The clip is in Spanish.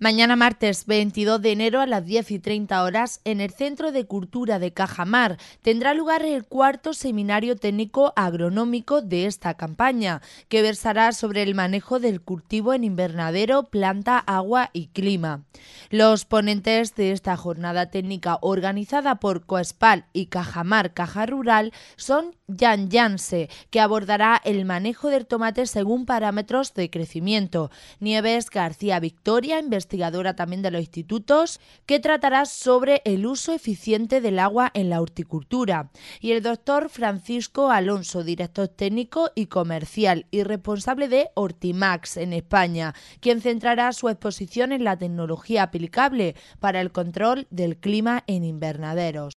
Mañana martes 22 de enero a las 10 y 30 horas en el Centro de Cultura de Cajamar tendrá lugar el cuarto seminario técnico agronómico de esta campaña, que versará sobre el manejo del cultivo en invernadero, planta, agua y clima. Los ponentes de esta jornada técnica organizada por Coespal y Cajamar Caja Rural son Jan Janse, que abordará el manejo del tomate según parámetros de crecimiento, Nieves García Victoria, investigador investigadora también de los institutos, que tratará sobre el uso eficiente del agua en la horticultura, y el doctor Francisco Alonso, director técnico y comercial y responsable de Hortimax en España, quien centrará su exposición en la tecnología aplicable para el control del clima en invernaderos.